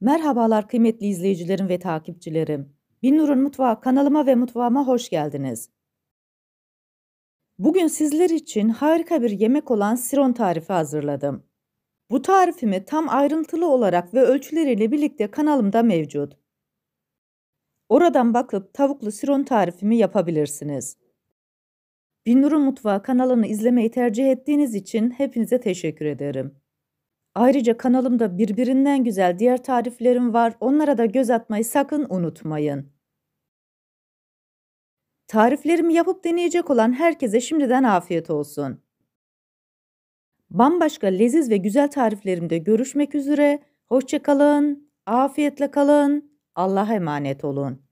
Merhabalar kıymetli izleyicilerim ve takipçilerim. Binur'un Mutfağı kanalıma ve mutfağıma hoş geldiniz. Bugün sizler için harika bir yemek olan siron tarifi hazırladım. Bu tarifimi tam ayrıntılı olarak ve ölçüleriyle birlikte kanalımda mevcut. Oradan bakıp tavuklu siron tarifimi yapabilirsiniz. Binur'un Mutfağı kanalını izlemeyi tercih ettiğiniz için hepinize teşekkür ederim. Ayrıca kanalımda birbirinden güzel diğer tariflerim var. Onlara da göz atmayı sakın unutmayın. Tariflerimi yapıp deneyecek olan herkese şimdiden afiyet olsun. Bambaşka leziz ve güzel tariflerimde görüşmek üzere. Hoşçakalın, afiyetle kalın, Allah'a emanet olun.